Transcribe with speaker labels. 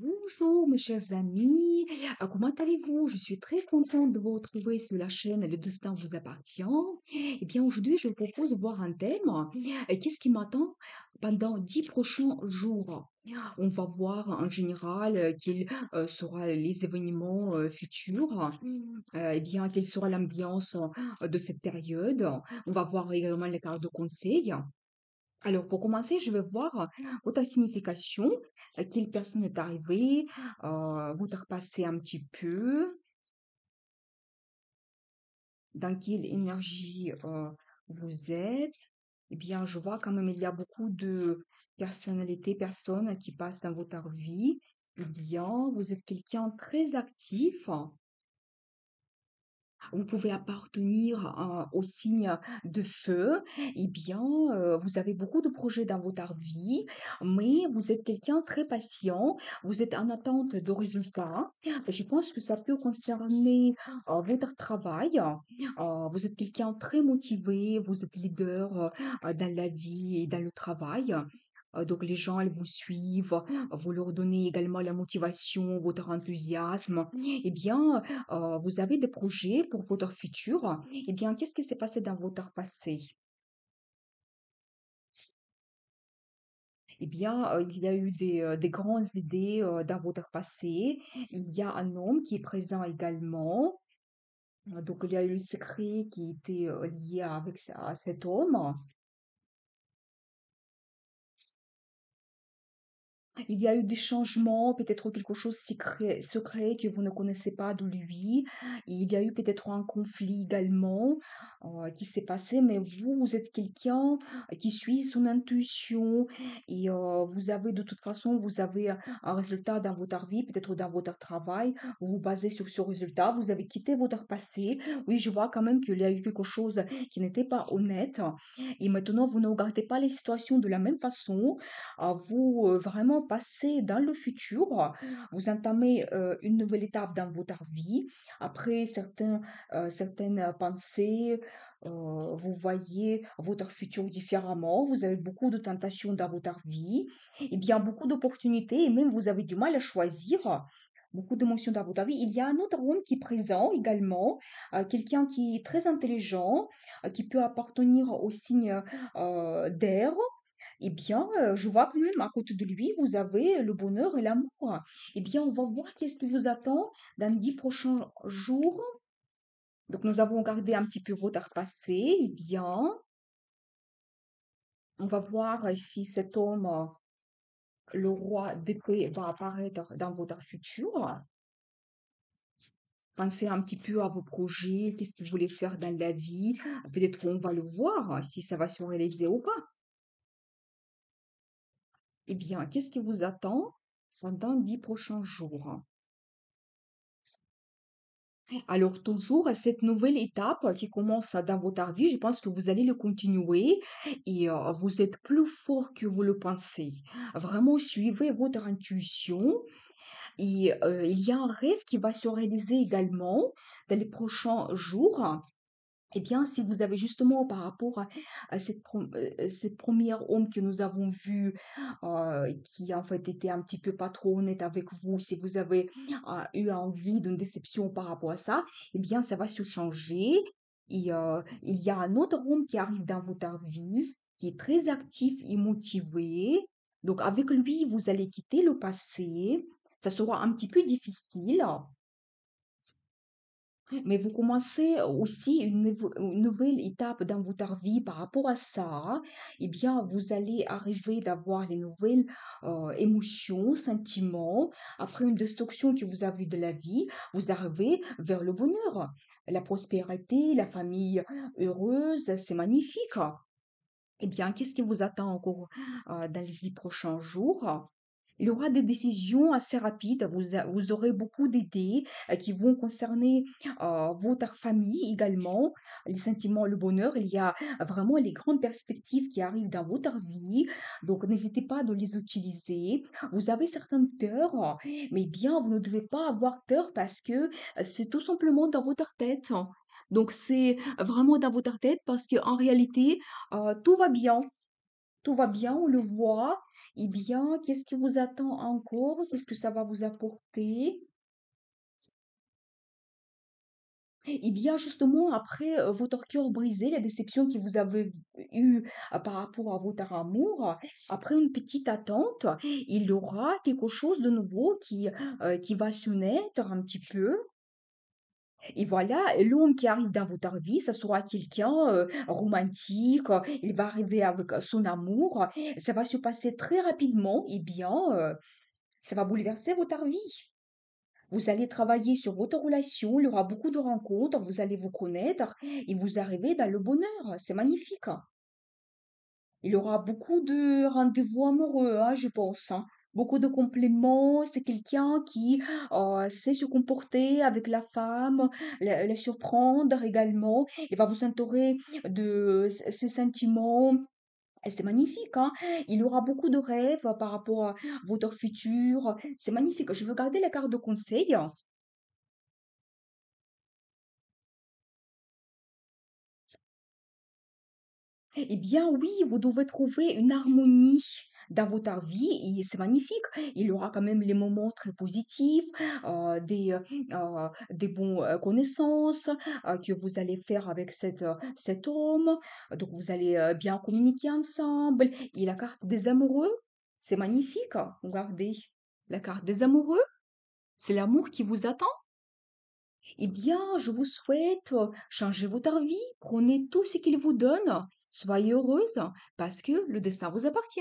Speaker 1: Bonjour mes chers amis, euh, comment allez-vous Je suis très contente de vous retrouver sur la chaîne Le Destin vous appartient. Et eh bien aujourd'hui, je vous propose de voir un thème. Qu'est-ce qui m'attend pendant dix prochains jours on va voir en général euh, quels euh, seront les événements futurs, eh bien quelle sera l'ambiance de cette période. On va voir également les cartes de conseil. Alors, pour commencer, je vais voir votre signification, quelle personne est arrivée, vous votre passé un petit peu, dans quelle énergie vous êtes. Eh bien, je vois quand même, il y a beaucoup de personnalités, personnes qui passent dans votre vie. Eh bien, vous êtes quelqu'un très actif, vous pouvez appartenir hein, au signe de feu, eh bien, euh, vous avez beaucoup de projets dans votre vie, mais vous êtes quelqu'un très patient, vous êtes en attente de résultats. Je pense que ça peut concerner euh, votre travail. Euh, vous êtes quelqu'un très motivé, vous êtes leader dans la vie et dans le travail. Euh, donc les gens, ils vous suivent, vous leur donnez également la motivation, votre enthousiasme. Eh bien, euh, vous avez des projets pour votre futur. Eh bien, qu'est-ce qui s'est passé dans votre passé eh bien, euh, il y a eu des, grandes idées dans votre passé. Il y a un homme qui est présent également. Donc, il y a eu le secret qui était lié avec à cet homme. il y a eu des changements, peut-être quelque chose secret, secret que vous ne connaissez pas de lui. il y a eu peut-être un conflit également euh, qui s'est passé, mais vous, vous êtes quelqu'un qui suit son intuition et euh, vous avez de toute façon, vous avez un résultat dans votre vie, peut-être dans votre travail. Vous vous basez sur ce résultat, vous avez quitté votre passé. Oui, je vois quand même qu'il y a eu quelque chose qui n'était pas honnête. Et maintenant, vous ne regardez pas les situations de la même façon. Ah, vous euh, vraiment dans le futur. Vous entamez euh, une nouvelle étape dans votre vie. Après certains, euh, certaines pensées, euh, vous voyez votre futur différemment. Vous avez beaucoup de tentations dans votre vie. Et eh bien, beaucoup d'opportunités. Et même, vous avez du mal à choisir beaucoup d'émotions dans votre vie. Il y a un autre homme qui est présent également, quelqu'un qui est très intelligent, qui peut appartenir au signe d'air, eh bien, euh, je vois que même à côté de lui, vous avez le bonheur et l'amour. Eh bien, on va voir qu'est-ce qui vous attend dans les dix prochains jours. Donc, nous avons regardé un petit peu votre passé. Eh bien, on va voir si cet homme, le roi d'épée, va apparaître dans votre futur. Pensez un petit peu à vos projets, qu'est-ce que vous voulez faire dans la vie. Peut-être on va le voir, si ça va se réaliser ou pas. Eh bien, qu'est-ce qui vous attend pendant dix prochains jours alors toujours cette nouvelle étape qui commence dans votre vie, je pense que vous allez le continuer et euh, vous êtes plus fort que vous le pensez. Vraiment suivez votre intuition et euh, il y a un rêve qui va se réaliser également dans les prochains jours eh bien, si vous avez justement par rapport à, euh, cette, première homme que nous avons vu, euh, qui en fait était un petit peu pas trop honnête avec vous, si vous avez ah, eu envie d'une déception par rapport à ça, eh bien, ça va se changer. Et euh, il y a un autre homme qui arrive dans votre vie, qui est très actif et motivé. Donc, avec lui, vous allez quitter le passé. Ça sera un petit peu difficile, mais vous commencez aussi une, nouvelle étape dans votre vie par rapport à ça, hein. eh bien, vous allez arriver d'avoir les nouvelles euh, émotions, sentiments. Après une destruction que vous avez de la vie, vous arrivez vers le bonheur, la prospérité, la famille heureuse, c'est magnifique. Eh bien, qu'est-ce qui vous attend encore euh, dans les dix prochains jours il y aura des décisions assez rapides. Vous, vous aurez beaucoup d'idées euh, qui vont concerner euh, votre famille également, les sentiments, le bonheur. Il y a vraiment les grandes perspectives qui arrivent dans votre vie. Donc, n'hésitez pas de les utiliser. Vous avez certaines peurs, mais bien, vous ne devez pas avoir peur parce que euh, c'est tout simplement dans votre tête. Donc, c'est vraiment dans votre tête parce qu'en réalité, tout va bien tout va bien, on le voit. Eh bien, qu'est-ce qui vous attend encore quest ce que ça va vous apporter Eh bien, justement, après euh, votre cœur brisé, la déception que vous avez eue euh, par rapport à votre amour, après une petite attente, il y aura quelque chose de nouveau qui, euh, qui va se naître un petit peu. Et voilà, l'homme qui arrive dans votre vie, ce sera quelqu'un euh, romantique, euh, il va arriver avec euh, son amour, ça va se passer très rapidement, et eh bien, ça va bouleverser votre vie. Vous allez travailler sur votre relation, il y aura beaucoup de rencontres, vous allez vous connaître, et vous arrivez dans le bonheur, c'est magnifique. Il y aura beaucoup de rendez-vous amoureux, hein, je pense. Hein beaucoup de compliments, c'est quelqu'un qui oh, sait se comporter avec la femme, la, surprendre également, il va vous entourer de euh, ses sentiments, c'est magnifique, hein. il aura beaucoup de rêves par rapport à votre futur. C'est magnifique. Je veux garder la carte de conseil. Eh bien oui, vous devez trouver une harmonie dans votre vie, c'est magnifique. Il y aura quand même les moments très positifs, euh, des, euh, euh des euh, connaissances que vous allez faire avec cet homme. Donc, vous allez bien communiquer ensemble. Et la carte des amoureux, c'est magnifique. Hein. Regardez, la carte des amoureux, c'est l'amour qui vous attend. Eh bien, je vous souhaite changer votre vie, prenez tout ce qu'il vous donne, soyez heureuse, parce que le destin vous appartient.